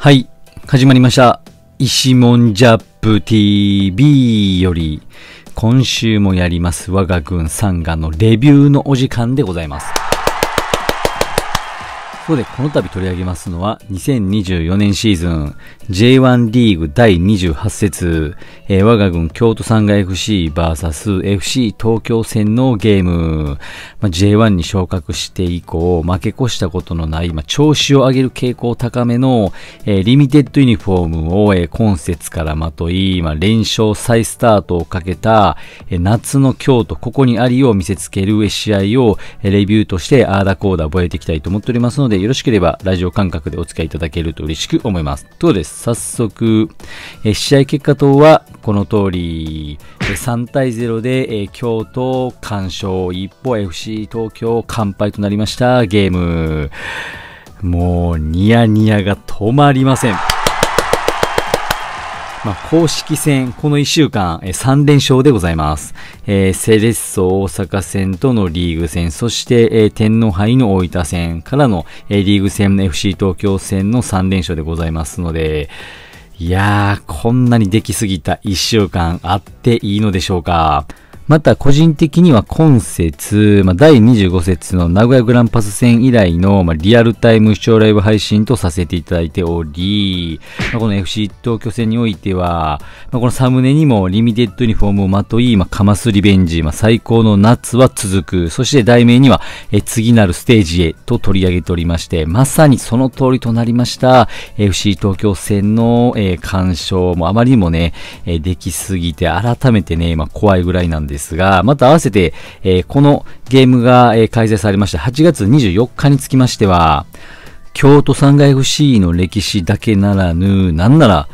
はい、始まりました。石門ジャップ TV より、今週もやります我が軍サンガのレビューのお時間でございます。ここでこの度取り上げますのは、2024年シーズン J1 リーグ第28節、えー、我が軍京都産が FCVSFC 東京戦のゲーム、まあ、J1 に昇格して以降、負け越したことのない、まあ、調子を上げる傾向高めの、えー、リミテッドユニフォームを、えー、今節からまとい、まあ、連勝再スタートをかけた、えー、夏の京都、ここにありを見せつける試合を、えー、レビューとして、あーだこーだ覚えていきたいと思っておりますので、よろしければラジオ感覚でお使いいただけると嬉しく思います。ということです。早速、え試合結果等はこの通り、え3対0で、え京都完勝、一方 FC 東京完敗となりましたゲーム。もうニヤニヤが止まりません。まあ、公式戦、この1週間、え3連勝でございます。えー、セレッソ大阪戦とのリーグ戦、そして、えー、天皇杯の大分戦からの、えー、リーグ戦の FC 東京戦の3連勝でございますので、いやー、こんなにできすぎた1週間あっていいのでしょうか。また個人的には今節、まあ、第25節の名古屋グランパス戦以来の、まあ、リアルタイム視聴ライブ配信とさせていただいており、まあ、この FC 東京戦においては、まあ、このサムネにもリミテッドユニフォームをまとい、まあ、カマスリベンジ、まあ、最高の夏は続く、そして題名には、え次なるステージへと取り上げておりまして、まさにその通りとなりました FC 東京戦の、えー、鑑賞もあまりにもね、えできすぎて改めてね、まあ、怖いぐらいなんですですが、また合わせて、えー、このゲームが、えー、開催されました8月24日につきましては、京都産外 FC の歴史だけならぬ、なんなら、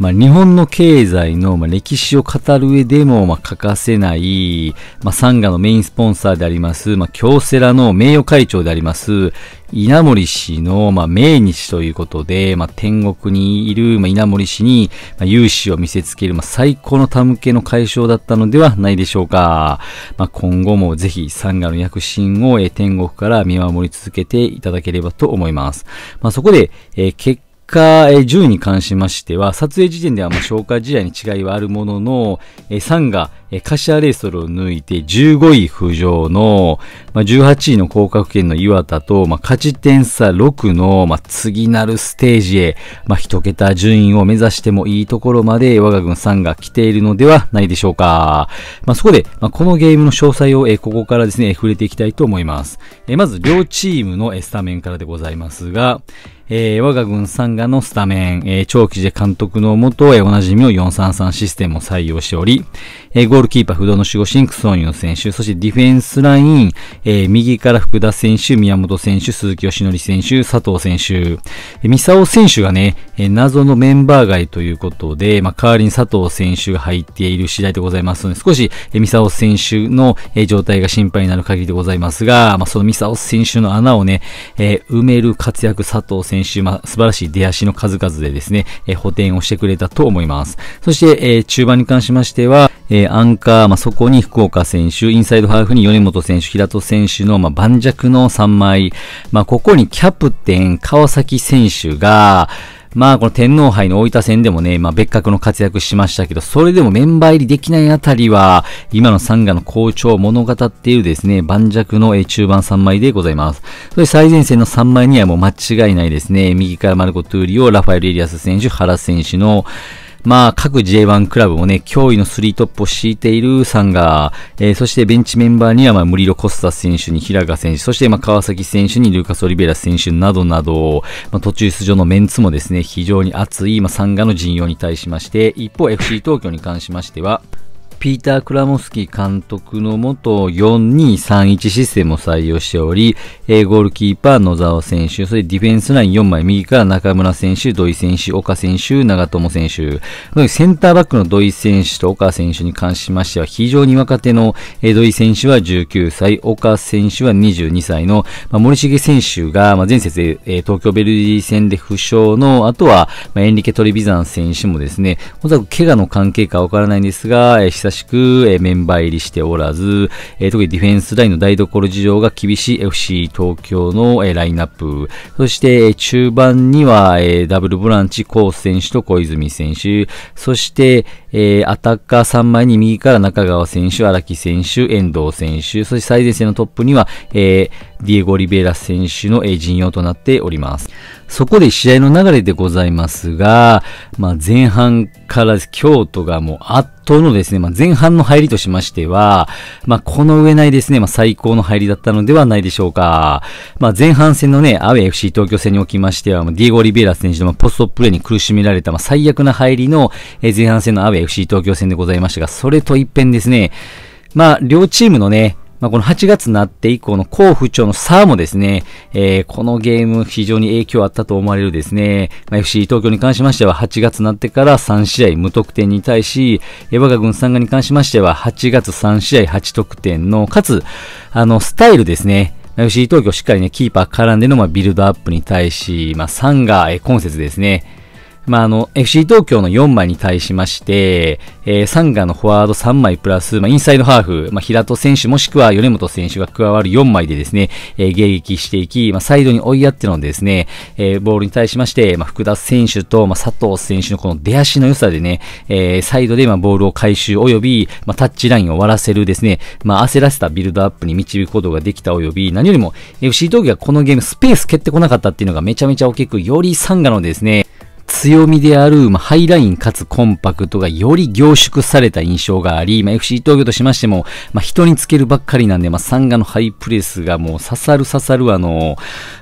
まあ、日本の経済の、まあ、歴史を語る上でも、まあ、欠かせない、まあ、サンガのメインスポンサーであります、まあ、京セラの名誉会長であります、稲森氏の、まあ、命日ということで、まあ、天国にいる、まあ、稲森氏に、まあ、勇姿を見せつける、まあ、最高の手向けの解消だったのではないでしょうか。まあ、今後もぜひ、サンガの躍進を、えー、天国から見守り続けていただければと思います。まあ、そこで、えー、結果、え10に関しましては、撮影時点ではまあ消化試合に違いはあるものの、え3が、カシアレイソルを抜いて15位浮上の、まあ、18位の降格圏の岩田と、まあ、勝ち点差6の、まあ、次なるステージへ、まあ、1桁順位を目指してもいいところまで我が軍3が来ているのではないでしょうか。まあ、そこで、まあ、このゲームの詳細を、ここからですね、触れていきたいと思います。まず両チームのスタメンからでございますが、えー、我が軍参加のスタメン、えー、長期で監督のもと、へおなじみの433システムを採用しており、えー、ゴールキーパー不動の守護神、クソンニの選手、そしてディフェンスライン、えー、右から福田選手、宮本選手、鈴木義則選手、佐藤選手、えー、三沢選手がね、えー、謎のメンバー外ということで、まあ、代わりに佐藤選手が入っている次第でございますので、少し、えー、三沢選手の、えー、状態が心配になる限りでございますが、まあ、その三沢選手の穴をね、えー、埋める活躍佐藤選手、まあ、素晴らしい出足の数々でですね、えー、補填をしてくれたと思います。そして、えー、中盤に関しましては、えー、アンカー、まあ、そこに福岡選手、インサイドハーフに米本選手、平戸選手の、まあ、盤石の3枚。まあ、ここにキャプテン、川崎選手が、まあ、この天皇杯の大分戦でもね、まあ別格の活躍しましたけど、それでもメンバー入りできないあたりは、今のサンガの好調を物語っているですね、盤石の中盤3枚でございます。そ最前線の3枚にはもう間違いないですね、右からマルコ・トゥーリオ、ラファエル・エリアス選手、原選手の、まあ、各 J1 クラブもね、脅威のスリートップを敷いているサンガー、えー、そしてベンチメンバーには、まあ、ムリロ・コスタ選手に平賀選手、そして、まあ、川崎選手にルーカス・オリベラ選手などなど、まあ、途中出場のメンツもですね、非常に熱い、まあ、サンガの陣容に対しまして、一方 FC 東京に関しましては、ピーター・クラモスキー監督のもと4231システムを採用しており、ゴールキーパー野沢選手、それディフェンスライン4枚、右から中村選手、土井選手、岡選手、長友選手、センターバックの土井選手と岡選手に関しましては、非常に若手の、土井選手は19歳、岡選手は22歳の、森重選手が、前節、で東京ベルディ戦で負傷の、あとは、エンリケ・トリビザン選手もですね、おそらく怪我の関係かわからないんですが、久しく、えメンバー入りしておらず、え特にディフェンスラインの台所事情が厳しい FC 東京の、えラインナップ、そして、え中盤には、えダブルブランチ、コース選手と小泉選手、そして、えアタッカー3枚に右から中川選手、荒木選手、遠藤選手、そして最前線のトップには、えディエゴ・リベラ選手のえ陣容となっております。そこで試合の流れでございますが、まあ、前半から京都がもう圧倒のですね、まあ、前半の入りとしましては、まあ、この上ないですね、まあ、最高の入りだったのではないでしょうか。まあ、前半戦のね、アウェイ FC 東京戦におきましては、まあ、ディエゴ・リベラ選手のポストプレーに苦しめられた、まあ、最悪な入りの前半戦のアウェイ FC 東京戦でございましたが、それと一変ですね、まあ、両チームのね、まあ、この8月になって以降の好府調の差もですね、えー、このゲーム非常に影響あったと思われるですね、まあ、FC 東京に関しましては8月になってから3試合無得点に対し、我が軍参加に関しましては8月3試合8得点の、かつ、あの、スタイルですね、FC 東京しっかりね、キーパー絡んでの、まあ、ビルドアップに対し、まあ、3が、えー、今節ですね、まあ、あの、FC 東京の4枚に対しまして、えー、サンガのフォワード3枚プラス、まあ、インサイドハーフ、まあ、平戸選手もしくは米本選手が加わる4枚でですね、えー、迎撃していき、まあ、サイドに追いやってのですね、えー、ボールに対しまして、まあ、福田選手と、まあ、佐藤選手のこの出足の良さでね、えー、サイドで、まボールを回収及び、まあ、タッチラインを割らせるですね、まあ、焦らせたビルドアップに導くことができた及び、何よりも FC 東京がこのゲームスペース蹴ってこなかったっていうのがめちゃめちゃ大きく、よりサンガのですね、強みである、まあ、ハイラインかつコンパクトがより凝縮された印象があり、まあ、FC 東京としましても、まあ、人につけるばっかりなんで、まあ、サンガのハイプレスがもう刺さる刺さるあの、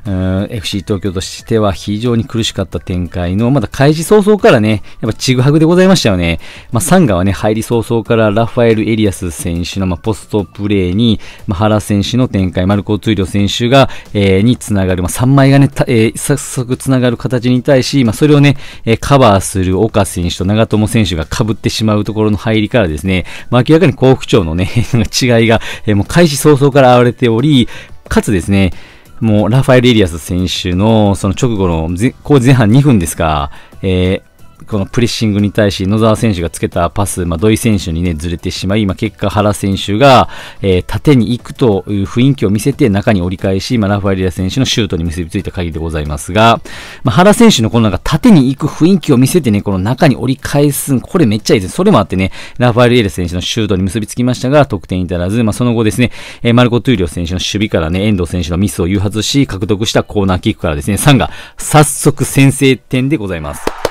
うん、FC 東京としては非常に苦しかった展開の、まだ開始早々からね、やっぱちぐはぐでございましたよね。まあ、サンガはね、入り早々からラファエル・エリアス選手の、まあ、ポストプレーに、まあ、原選手の展開、マルコ・ツイリョ選手が、えー、につながる、まあ、3枚がね、えー、早速つながる形に対し、まあ、それをね、えカバーする岡選手と長友選手が被ってしまうところの入りからですね、まあ、明らかに幸福町のね、違いが、えもう開始早々から現れており、かつですね、もうラファエル・エリアス選手のその直後の後前半2分ですか、えー、このプレッシングに対し野沢選手がつけたパス、まあ、土井選手にね、ずれてしまい、まあ、結果原選手が、えー、縦に行くという雰囲気を見せて中に折り返し、まあ、ラファエリア選手のシュートに結びついた限りでございますが、まあ、原選手のこのなんか縦に行く雰囲気を見せてね、この中に折り返す、これめっちゃいいです。それもあってね、ラファエリア選手のシュートに結びつきましたが、得点至らず、まあ、その後ですね、えー、マルコ・トゥーリオ選手の守備からね、遠藤選手のミスを誘発し、獲得したコーナーキックからですね、3が早速先制点でございます。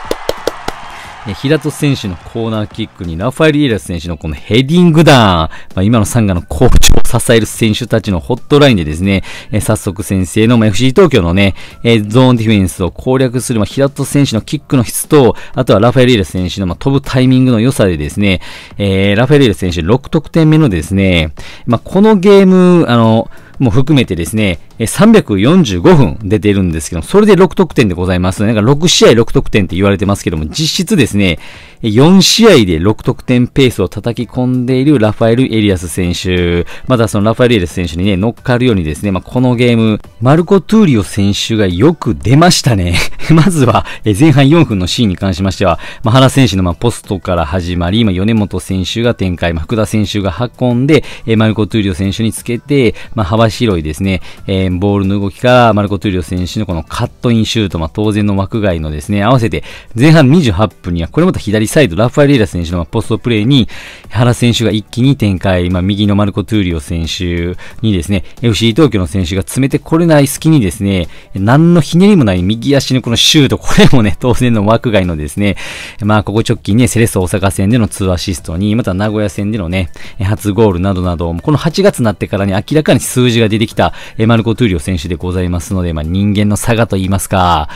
平戸選手のコーナーキックにラファエル・イエラス選手のこのヘディングダン、まあ、今のサンガの好調を支える選手たちのホットラインでですね、えー、早速先生の、まあ、FC 東京のね、えー、ゾーンディフェンスを攻略する、まあ、平戸選手のキックの質と、あとはラファエル・イエラス選手の、まあ、飛ぶタイミングの良さでですね、えー、ラファエル・イエラス選手6得点目のですね、まあ、このゲーム、あの、も含めてですね、345分出てるんですけど、それで6得点でございます、なんか6試合6得点って言われてますけども、実質ですね、4試合で6得点ペースを叩き込んでいるラファエル・エリアス選手。またそのラファエル・エリアス選手にね、乗っかるようにですね、まあ、このゲーム、マルコ・トゥーリオ選手がよく出ましたね。まずは、前半4分のシーンに関しましては、まあ、原選手のまポストから始まり、まあ、米本選手が展開、まあ、福田選手が運んで、えマルコ・トゥーリオ選手につけて、まあ、幅広いですね、えー、ボールの動きから、マルコ・トゥーリオ選手のこのカットインシュート、まあ、当然の枠外のですね、合わせて、前半28分には、これまた左左サイド、ラファエレラ選手のポストプレーに、原選手が一気に展開、まあ、右のマルコ・トゥーリオ選手にですね、FC 東京の選手が詰めてこれない隙にですね、何のひねりもない右足のこのシュート、これもね、当然の枠外のですね、まあ、ここ直近ね、セレッソ大阪戦での2アシストに、また名古屋戦でのね、初ゴールなどなど、この8月になってからね、明らかに数字が出てきた、マルコ・トゥーリオ選手でございますので、まあ、人間の差がと言いますか、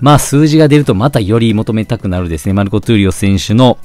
まあ数字が出るとまたより求めたくなるですね。マルコ・トゥーリオ選手の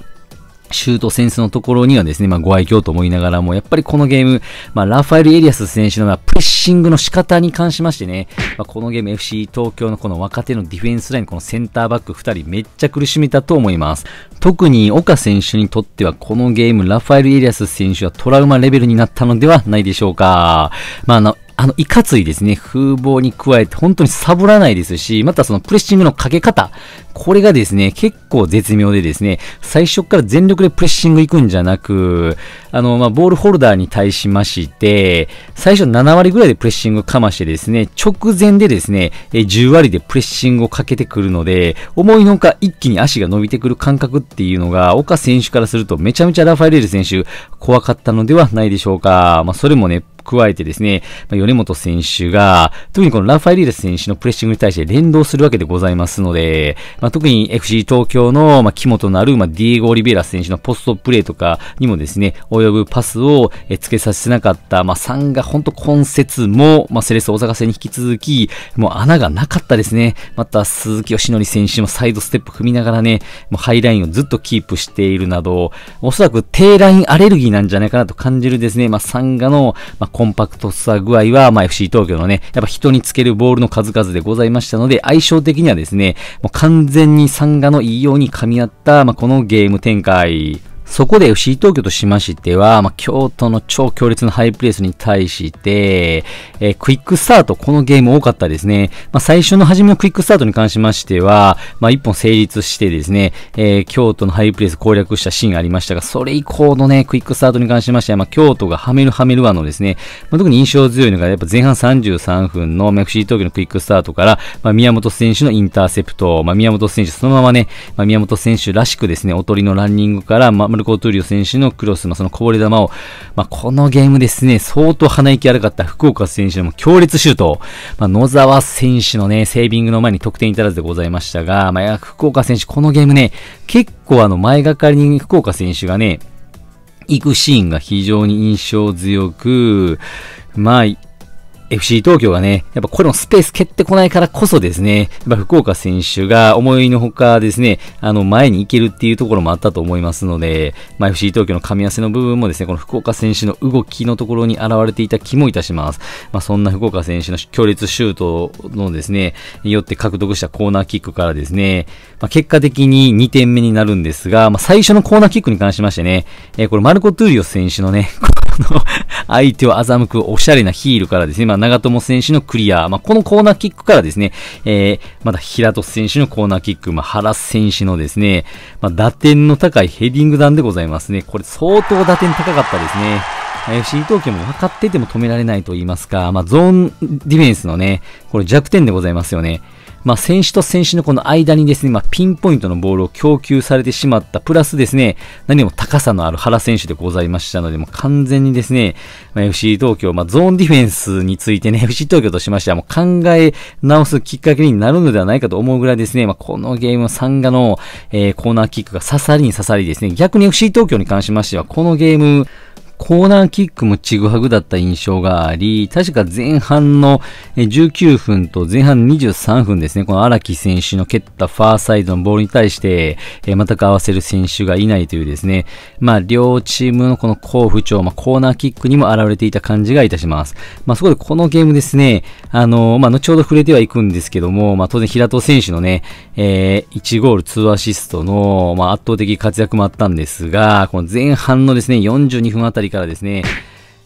シュートセンスのところにはですね、まあご愛嬌と思いながらも、やっぱりこのゲーム、まあラファエル・エリアス選手のプレッシングの仕方に関しましてね、まあ、このゲーム FC 東京のこの若手のディフェンスライン、このセンターバック2人めっちゃ苦しめたと思います。特に岡選手にとってはこのゲーム、ラファエル・エリアス選手はトラウマレベルになったのではないでしょうか。まあ、あの、あの、いかついですね、風貌に加えて、本当にサボらないですし、またそのプレッシングのかけ方、これがですね、結構絶妙でですね、最初から全力でプレッシング行くんじゃなく、あの、まあ、ボールホルダーに対しまして、最初7割ぐらいでプレッシングかましてですね、直前でですね、10割でプレッシングをかけてくるので、思いのほか一気に足が伸びてくる感覚っていうのが、岡選手からするとめちゃめちゃラファエレル選手怖かったのではないでしょうか。まあ、それもね、加えてですね、まあ、米本選手が、特にこのラファエリーダス選手のプレッシングに対して連動するわけでございますので、まあ、特に FC 東京の、まあ、肝となる、まあ、ディエゴ・オリベラ選手のポストプレーとかにもですね、及ぶパスをつけさせなかった、まあ、さが本当今節も、まあ、セレッソ大阪戦に引き続き、もう穴がなかったですね。また、鈴木義則選手もサイドステップ踏みながらね、もうハイラインをずっとキープしているなど、おそらく低ラインアレルギーなんじゃないかなと感じるですね、まあ、サンガの、まあ、コンパクトさ具合は、まあ、FC 東京のね、やっぱ人につけるボールの数々でございましたので、相性的にはですね、もう完全にサンガのいいように噛み合った、まあ、このゲーム展開。そこで FC 東京としましては、まあ、京都の超強烈なハイプレスに対して、えー、クイックスタート、このゲーム多かったですね。まあ、最初の初めのクイックスタートに関しましては、まあ、一本成立してですね、えー、京都のハイプレス攻略したシーンがありましたが、それ以降のね、クイックスタートに関しましては、まあ、京都がはめるはめるわのですね、まあ、特に印象強いのが、やっぱ前半33分の FC 東京のクイックスタートから、まあ、宮本選手のインターセプト、まあ、宮本選手そのままね、まあ、宮本選手らしくですね、おとりのランニングから、まあルコ・トゥリオ選手のクロス、まあ、そのこぼれ球を、まあ、このゲームですね、相当鼻息荒かった福岡選手の強烈シュートまあ、野沢選手のね、セービングの前に得点に至らずでございましたが、まあ、福岡選手、このゲームね、結構あの、前がかりに福岡選手がね、行くシーンが非常に印象強く、まあ、FC 東京がね、やっぱこれもスペース蹴ってこないからこそですね、やっぱ福岡選手が思いのほかですね、あの前に行けるっていうところもあったと思いますので、まあ、FC 東京の噛み合わせの部分もですね、この福岡選手の動きのところに現れていた気もいたします。まあ、そんな福岡選手の強烈シュートのですね、によって獲得したコーナーキックからですね、まあ、結果的に2点目になるんですが、まあ、最初のコーナーキックに関しましてね、えー、これマルコ・トゥーリオ選手のね、の、相手を欺くおしゃれなヒールからですね、まあ、長友選手のクリア、まあ、このコーナーキックからですね、えー、まだ平戸選手のコーナーキック、まあ、原選手のですね、まあ、打点の高いヘディング弾でございますね。これ相当打点高かったですね。FC 東京も分かってても止められないと言いますか、まあ、ゾーンディフェンスのね、これ弱点でございますよね。まあ、選手と選手のこの間にですね、まあ、ピンポイントのボールを供給されてしまった、プラスですね、何も高さのある原選手でございましたので、もう完全にですね、まあ、FC 東京、まあ、ゾーンディフェンスについてね、FC 東京としましてはもう考え直すきっかけになるのではないかと思うぐらいですね、まあ、このゲーム参加の、えー、コーナーキックが刺さりに刺さりですね、逆に FC 東京に関しましては、このゲーム、コーナーキックもちぐはぐだった印象があり、確か前半の19分と前半23分ですね、この荒木選手の蹴ったファーサイドのボールに対して、え全く合わせる選手がいないというですね、まあ両チームのこの好不調、まあ、コーナーキックにも現れていた感じがいたします。まあそこでこのゲームですね、あのー、まあ後ほど触れてはいくんですけども、まあ当然平戸選手のね、えー、1ゴール2アシストの、まあ圧倒的活躍もあったんですが、この前半のですね、42分あたりからですね、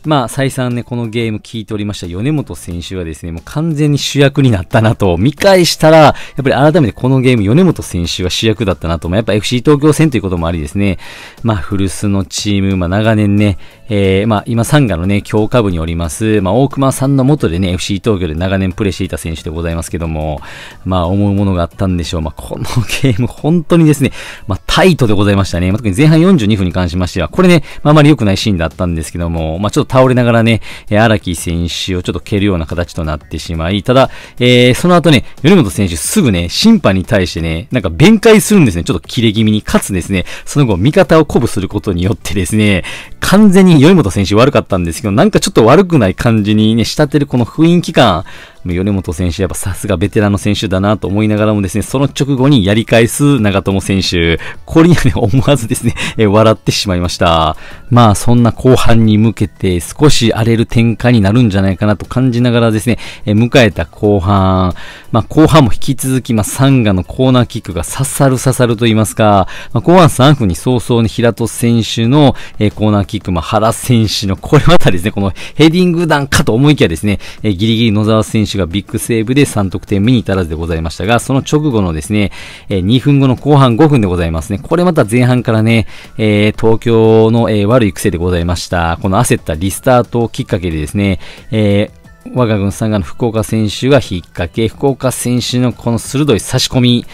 まあ、再三ね、このゲーム聞いておりました米本選手はですね、もう完全に主役になったなと、見返したら、やっぱり改めてこのゲーム、米本選手は主役だったなと、まあ、やっぱ FC 東京戦ということもありですね、まあ、古巣のチーム、まあ、長年ね、えー、まあ、今、サンガのね、強化部におります、まあ、大熊さんの元でね、FC 東京で長年プレしていた選手でございますけども、まあ、思うものがあったんでしょう。まあ、このゲーム、本当にですね、まあ、タイトでございましたね。まあ、特に前半42分に関しましては、これね、まあ、あまり良くないシーンだったんですけども、まあ、ちょっと倒れながらね、荒木選手をちょっと蹴るような形となってしまい、ただ、えー、その後ね、米本選手すぐね、審判に対してね、なんか弁解するんですね。ちょっと切れ気味に、かつですね、その後、味方を鼓舞することによってですね、完全に良本選手悪かったんですけど、なんかちょっと悪くない感じにね、仕立てるこの雰囲気感、米本選手、やっぱさすがベテランの選手だなと思いながらもですね、その直後にやり返す長友選手、これにはね、思わずですね、笑ってしまいました。まあ、そんな後半に向けて少し荒れる展開になるんじゃないかなと感じながらですね、え迎えた後半、まあ、後半も引き続き、まあ、サンガのコーナーキックが刺さる刺さると言いますか、まあ、後半3分に早々に平戸選手の、えコーナーキック、まあ、原選手の、これまたですね、このヘディング弾かと思いきやですね、えギリギリ野沢選手手がビッグセーブで3得点目に至らずでございましたが、その直後のですね、え2分後の後半5分でございますね。これまた前半からね、え東京の、え悪い癖でございました。この焦ったリスタートをきっかけでですね、えー我が軍参加の福岡選手が引っ掛け、福岡選手のこの鋭い差し込み、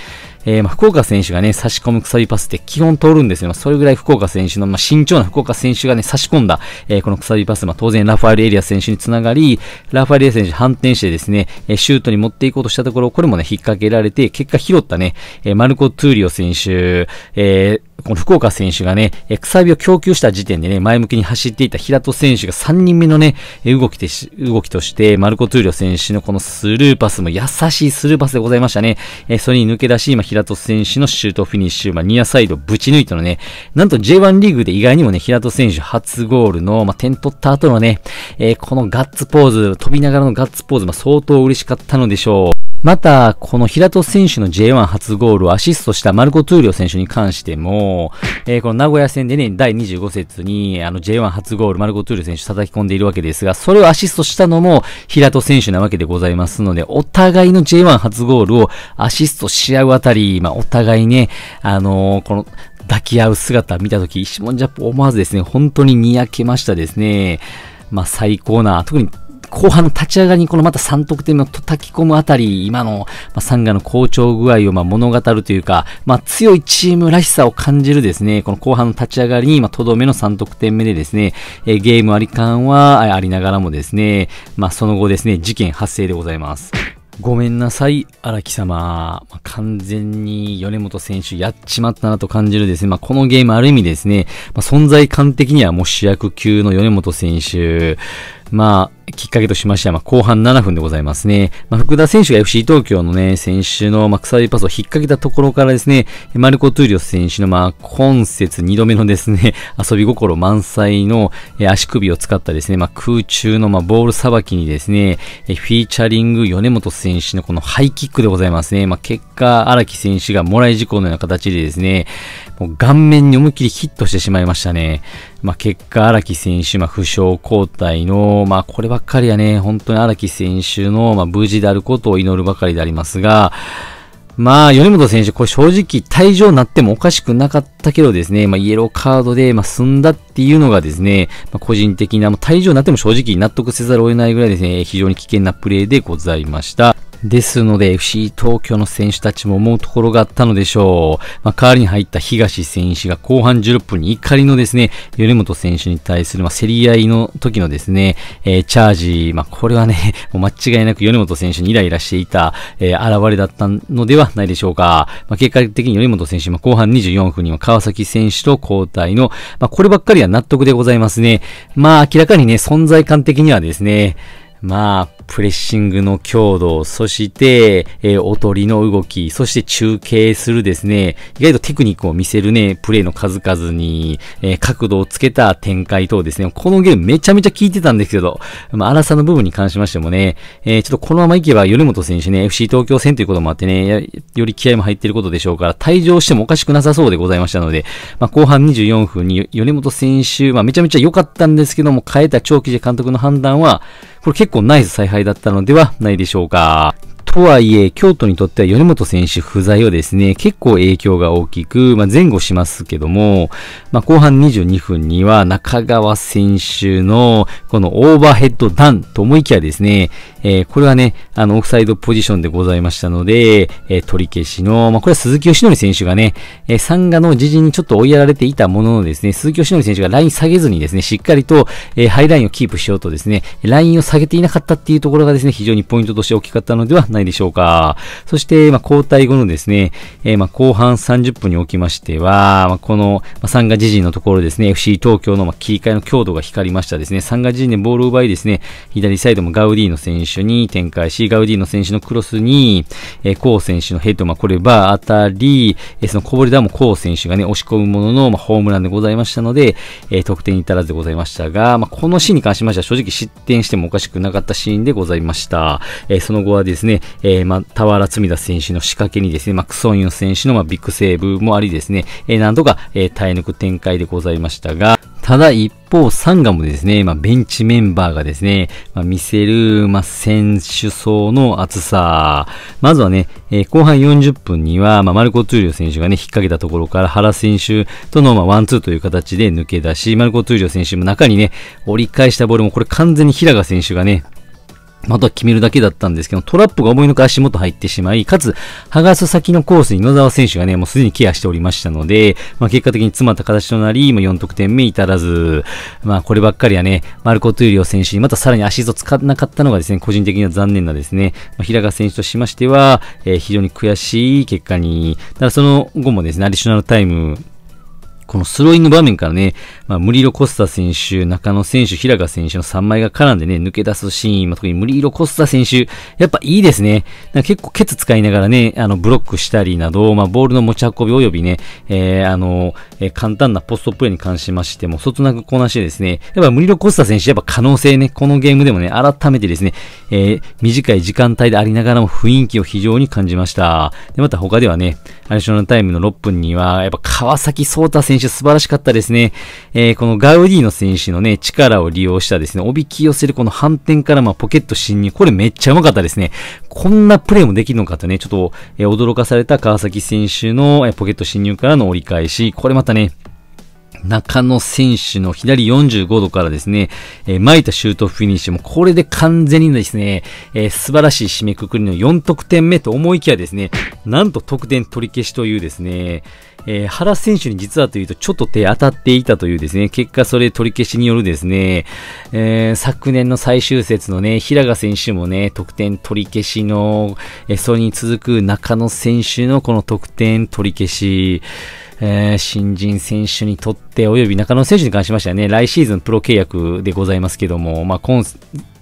えー、ま福岡選手がね、差し込むくさびパスって基本通るんですよ。まあ、それぐらい福岡選手の、まあ、慎重な福岡選手がね、差し込んだ、えー、このくさびパス、まあ、当然ラファエルエリア選手につながり、ラファエルエリア選手反転してですね、えシュートに持っていこうとしたところ、これもね、引っ掛けられて、結果拾ったね、えマルコ・トゥーリオ選手、えーこの福岡選手がね、えくさびを供給した時点でね、前向きに走っていた平戸選手が3人目のね、動きでし、動きとして、マルコ・トゥーリョ選手のこのスルーパスも優しいスルーパスでございましたね。えそれに抜け出し、今、平戸選手のシュートフィニッシュ、まあ、ニアサイドぶち抜いたのね、なんと J1 リーグで意外にもね、平戸選手初ゴールの、まあ、点取った後のね、えー、このガッツポーズ、飛びながらのガッツポーズ、まあ、相当嬉しかったのでしょう。また、この平戸選手の J1 初ゴールをアシストしたマルコ・トゥーリオ選手に関しても、えー、この名古屋戦でね、第25節にあの J1 初ゴール、マルコ・トゥーリオ選手叩き込んでいるわけですが、それをアシストしたのも平戸選手なわけでございますので、お互いの J1 初ゴールをアシストし合うあたり、まあ、お互いね、あのー、この、抱き合う姿見たとき、一文ジャップ思わずですね、本当ににやけましたですね。まあ最高な、特に後半の立ち上がりにこのまた3得点目を叩き込むあたり、今の、まあ、サンガの好調具合をま物語るというか、まあ、強いチームらしさを感じるですね、この後半の立ち上がりに、とどめの3得点目でですね、えー、ゲームあり感はありながらもですね、まあ、その後ですね、事件発生でございます。ごめんなさい、荒木様。まあ、完全に米本選手やっちまったなと感じるですね。まあ、このゲームある意味ですね、まあ、存在感的にはもう主役級の米本選手。まあ、きっかけとしましては、まあ、後半7分でございますね。まあ、福田選手が FC 東京のね、選手の、まあ、鎖パスを引っ掛けたところからですね、マルコ・トゥーリオス選手の、まあ、今節2度目のですね、遊び心満載の、え足首を使ったですね、まあ、空中の、まあ、ボールさばきにですね、えフィーチャリング米本選手のこのハイキックでございますね。まあ、結果、荒木選手がもらい事故のような形でですね、もう顔面に思いっきりヒットしてしまいましたね。まあ、結果、荒木選手、まあ、負傷交代の、まあ、こればっかりはね、本当に荒木選手の、まあ、無事であることを祈るばかりでありますが、まあ、米本選手、これ正直退場になってもおかしくなかったけどですね、まあ、イエローカードで、まあ、済んだっていうのがですね、まあ、個人的な、もう退場になっても正直納得せざるを得ないぐらいですね、非常に危険なプレーでございました。ですので、FC 東京の選手たちも思うところがあったのでしょう。まあ、代わりに入った東選手が後半16分に怒りのですね、米本選手に対する、まあ、競り合いの時のですね、えー、チャージ、まあ、これはね、もう間違いなく米本選手にイライラしていた、えー、現れだったのではないでしょうか。まあ、結果的に米本選手、まあ、後半24分には川崎選手と交代の、まあ、こればっかりは納得でございますね。まあ、明らかにね、存在感的にはですね、まあ、プレッシングの強度、そして、えー、おとりの動き、そして中継するですね、意外とテクニックを見せるね、プレイの数々に、えー、角度をつけた展開等ですね、このゲームめちゃめちゃ効いてたんですけど、まあ、荒さの部分に関しましてもね、えー、ちょっとこのままいけば、米本選手ね、FC 東京戦ということもあってね、より気合も入ってることでしょうから、退場してもおかしくなさそうでございましたので、まあ、後半24分に米本選手、まあ、めちゃめちゃ良かったんですけども、変えた長期で監督の判断は、これ結構ナイス采配回だったのではないでしょうか。とはいえ、京都にとっては米本選手不在はですね、結構影響が大きく、まあ、前後しますけども、まあ、後半22分には中川選手のこのオーバーヘッドダンと思いきやですね、えー、これはね、あの、オフサイドポジションでございましたので、えー、取り消しの、まあ、これは鈴木義則選手がね、えー、サンガの自陣にちょっと追いやられていたもののですね、鈴木義則選手がライン下げずにですね、しっかりと、えー、ハイラインをキープしようとですね、ラインを下げていなかったっていうところがですね、非常にポイントとして大きかったのではないないでしょうか。そして、まあ、交代後のですね、えー、まあ、後半30分におきましては、まあ、この、まあ、サンガ自陣のところですね、FC 東京の、まあ、切り替えの強度が光りましたですね、サンガ陣でボールを奪いですね、左サイドもガウディの選手に展開し、ガウディの選手のクロスに、えー、コウ選手のヘッド、まあ、これば当あたり、えー、そのこぼれ球もコウ選手がね、押し込むものの、まあ、ホームランでございましたので、えー、得点に至らずでございましたが、まあ、このシーンに関しましては正直失点してもおかしくなかったシーンでございました。えー、その後はですね、えー、まあ、田原積田選手の仕掛けにですね、まあ、クソンヨ選手の、まあ、ビッグセーブもありですね、えー、何度か、えー、耐え抜く展開でございましたが、ただ一方、サンガもですね、まあ、ベンチメンバーがですね、まあ、見せる、まあ、選手層の厚さ。まずはね、えー、後半40分には、まあ、マルコ・トゥーリオ選手がね、引っ掛けたところから原選手との、まあ、ワンツーという形で抜け出し、マルコ・トゥーリオ選手も中にね、折り返したボールも、これ完全に平賀選手がね、また決めるだけだったんですけど、トラップが思いのか足元入ってしまい、かつ、剥がす先のコースに野沢選手がね、もうすでにケアしておりましたので、まあ結果的に詰まった形となり、もう4得点目至らず、まあこればっかりはね、マルコ・トゥーリオ選手にまたさらに足を使わなかったのがですね、個人的には残念なですね、まあ、平川選手としましては、えー、非常に悔しい結果に、ただその後もですね、アディショナルタイム、このスローイング場面からね、まあ、ムリロ・コスタ選手、中野選手、平賀選手の3枚が絡んでね、抜け出すシーン、まあ、特にムリロ・コスタ選手、やっぱいいですね。結構ケツ使いながらね、あの、ブロックしたりなど、まあ、ボールの持ち運び及びね、えー、あの、えー、簡単なポストプレーに関しましても、そつなくこなしてですね、やっぱムリロ・コスタ選手、やっぱ可能性ね、このゲームでもね、改めてですね、えー、短い時間帯でありながらも雰囲気を非常に感じました。で、また他ではね、アディショナルタイムの6分には、やっぱ川崎聡太選手素晴らしかったですね。えーえー、このガウディの選手のね、力を利用したですね、おびき寄せるこの反転からまあポケット侵入、これめっちゃうまかったですね。こんなプレーもできるのかとね、ちょっと、えー、驚かされた川崎選手の、えー、ポケット侵入からの折り返し、これまたね、中野選手の左45度からですね、えー、巻いたシュートフィニッシュも、これで完全にですね、えー、素晴らしい締めくくりの4得点目と思いきやですね、なんと得点取り消しというですね、えー、原選手に実はというとちょっと手当たっていたというですね、結果それ取り消しによるですね、えー、昨年の最終節のね、平賀選手もね、得点取り消しの、えー、それに続く中野選手のこの得点取り消し、えー、新人選手にとってお及び中野選手に関しましてはね、来シーズンプロ契約でございますけども、まあ、今、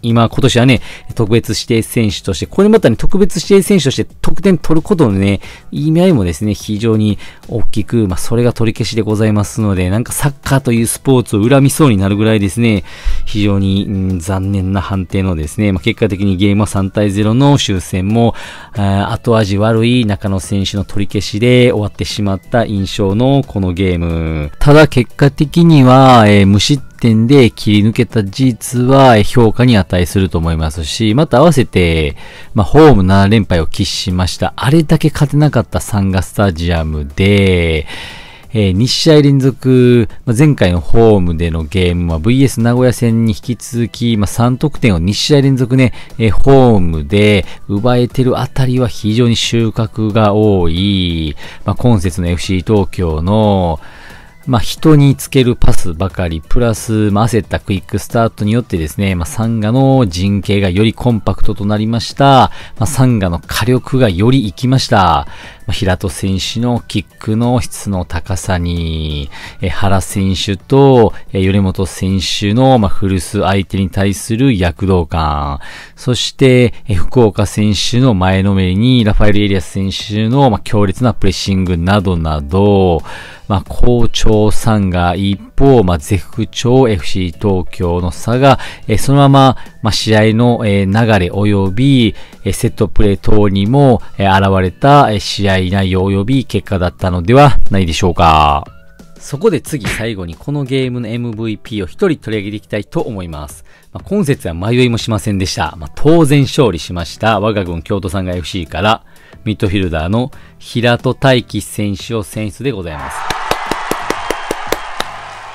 今、今年はね、特別指定選手として、ここまたね、特別指定選手として得点取ることのね、意味合いもですね、非常に大きく、まあ、それが取り消しでございますので、なんかサッカーというスポーツを恨みそうになるぐらいですね、非常に、うん、残念な判定のですね、まあ、結果的にゲームは3対0の終戦も、あ後味悪い中野選手の取り消しで終わってしまった印象のこのゲーム。ただ結結果的には、えー、無失点で切り抜けた事実は評価に値すると思いますし、また合わせて、まあ、ホーム7連敗を喫しました。あれだけ勝てなかったサンガスタジアムで、えー、2試合連続、まあ、前回のホームでのゲームは VS 名古屋戦に引き続き、まあ、3得点を2試合連続ね、えー、ホームで奪えてるあたりは非常に収穫が多い、まあ、今節の FC 東京の、まあ、人につけるパスばかり、プラス、まあ、焦ったクイックスタートによってですね、まあ、サンガの陣形がよりコンパクトとなりました。まあ、サンガの火力がより行きました。平戸選手のキックの質の高さに、え原選手と、えー、本選手の、まあ、古巣相手に対する躍動感、そして、え福岡選手の前のめりに、ラファエル・エリアス選手の、まあ、強烈なプレッシングなどなど、まあ、校長さんがいっ方、まあ、ゼフ町 FC 東京の差が、えそのまま、まあ、試合の、え流れ及び、えセットプレー等にも、え現れた、え試合内容及び結果だったのではないでしょうか。そこで次最後にこのゲームの MVP を一人取り上げていきたいと思います。まあ、今節は迷いもしませんでした。まあ、当然勝利しました我が軍京都さんが FC からミッドフィルダーの平戸大輝選手を選出でございます。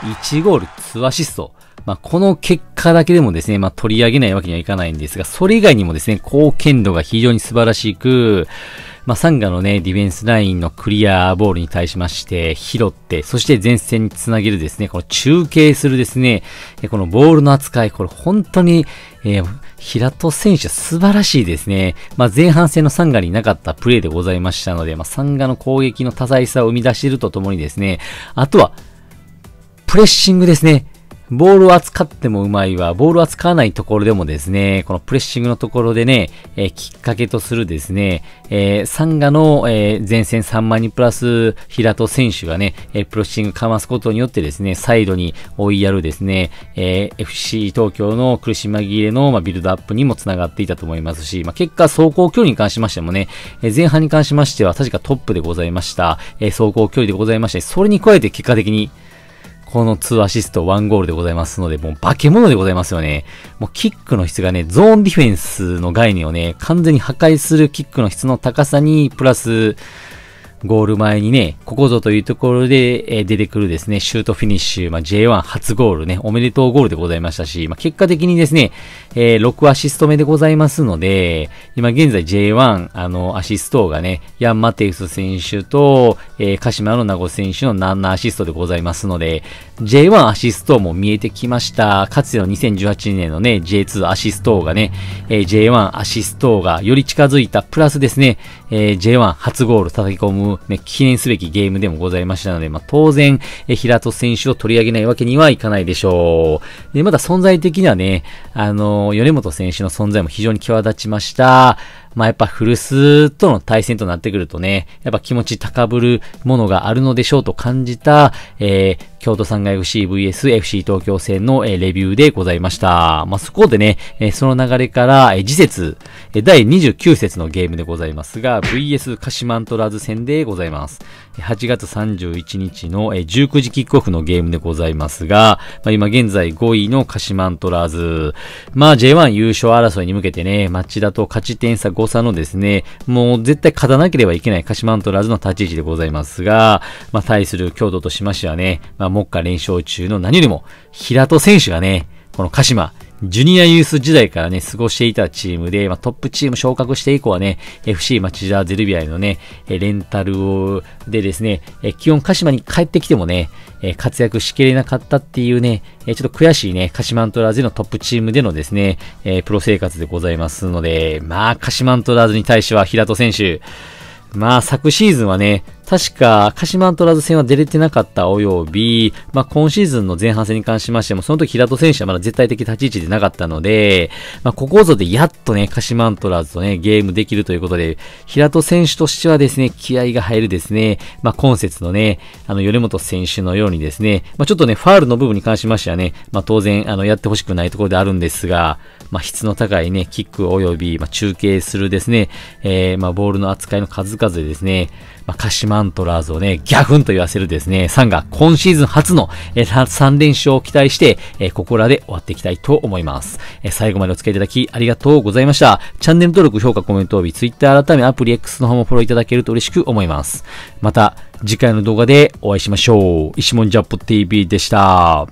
1ゴール2アシスト。まあ、この結果だけでもですね、まあ、取り上げないわけにはいかないんですが、それ以外にもですね、貢献度が非常に素晴らしく、まあ、サンガのね、ディフェンスラインのクリアボールに対しまして、拾って、そして前線につなげるですね、この中継するですね、このボールの扱い、これ本当に、えー、平戸選手素晴らしいですね。まあ、前半戦のサンガになかったプレーでございましたので、まあ、サンガの攻撃の多彩さを生み出しているとともにですね、あとは、プレッシングですね。ボールを扱ってもうまいわ。ボールを扱わないところでもですね、このプレッシングのところでね、えー、きっかけとするですね、えー、サンガの、えー、前線3万人プラス平戸選手がね、えプレッシングかますことによってですね、サイドに追いやるですね、え FC 東京の苦し紛れの、まあ、ビルドアップにもつながっていたと思いますし、まあ、結果走行距離に関しましてもね、え前半に関しましては確かトップでございました、え走行距離でございまして、それに加えて結果的に、この2アシスト1ゴールでございますので、もう化け物でございますよね。もうキックの質がね、ゾーンディフェンスの概念をね、完全に破壊するキックの質の高さに、プラス、ゴール前にね、ここぞというところで、え出てくるですね、シュートフィニッシュ、まあ、J1 初ゴールね、おめでとうゴールでございましたし、まあ、結果的にですね、えー、6アシスト目でございますので、今現在 J1、あの、アシストがね、ヤン・マテウス選手と、えー、鹿島の名護選手の7アシストでございますので、J1 アシストも見えてきました。かつての2018年のね、J2 アシストがね、えー、J1 アシストがより近づいた、プラスですね、えー、J1 初ゴール叩き込むね、記念すべきゲームでもございましたので、まあ、当然、え平戸選手を取り上げないわけにはいかないでしょう。で、まだ存在的にはね、あの米本選手の存在も非常に際立ちました。まあ、やっぱ古巣との対戦となってくるとね、やっぱ気持ち高ぶるものがあるのでしょうと感じた、えー、京都産が FCVS FC 東京戦の、レビューでございました。まあ、そこでね、その流れから、次節、第29節のゲームでございますが、VS 鹿島アントラーズ戦でございます。8月31日の、19時キックオフのゲームでございますが、まあ、今現在5位の鹿島アントラーズ、まあ、J1 優勝争いに向けてね、町田と勝ち点差誤差のですね、もう絶対勝たなければいけない鹿島アントラーズの立ち位置でございますが、まあ、対する京都としましてはね、まあ目下連勝中の何よりも、平戸選手がね、この鹿島、ジュニアユース時代からね、過ごしていたチームで、まあ、トップチーム昇格して以降はね、FC 町田ゼルビアへのね、レンタルでですね、基本鹿島に帰ってきてもね、活躍しきれなかったっていうね、ちょっと悔しいね、鹿島アントラーズのトップチームでのですね、プロ生活でございますので、まあ、鹿島アントラーズに対しては平戸選手、まあ、昨シーズンはね、確か、鹿島アントラーズ戦は出れてなかったおよび、まあ、今シーズンの前半戦に関しましても、その時平戸選手はまだ絶対的立ち位置でなかったので、まあ、ここぞでやっとね、鹿島アントラーズとね、ゲームできるということで、平戸選手としてはですね、気合が入るですね、まあ、今節のね、あの、米本選手のようにですね、まあ、ちょっとね、ファールの部分に関しましてはね、まあ、当然、あの、やってほしくないところであるんですが、まあ、質の高いね、キック及び、まあ、中継するですね、えー、まあ、ボールの扱いの数々でですね、まあ、カシマントラーズをね、ギャフンと言わせるですね、ンが今シーズン初の、えー、3連勝を期待して、えー、ここらで終わっていきたいと思います。えー、最後までお付き合いいただきありがとうございました。チャンネル登録、評価、コメント及び Twitter 改めアプリ X の方もフォローいただけると嬉しく思います。また、次回の動画でお会いしましょう。石門ジャッポ TV でした。